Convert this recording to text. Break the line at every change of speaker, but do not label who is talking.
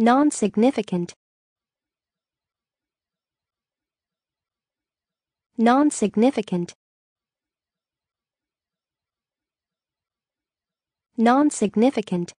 non-significant non-significant non-significant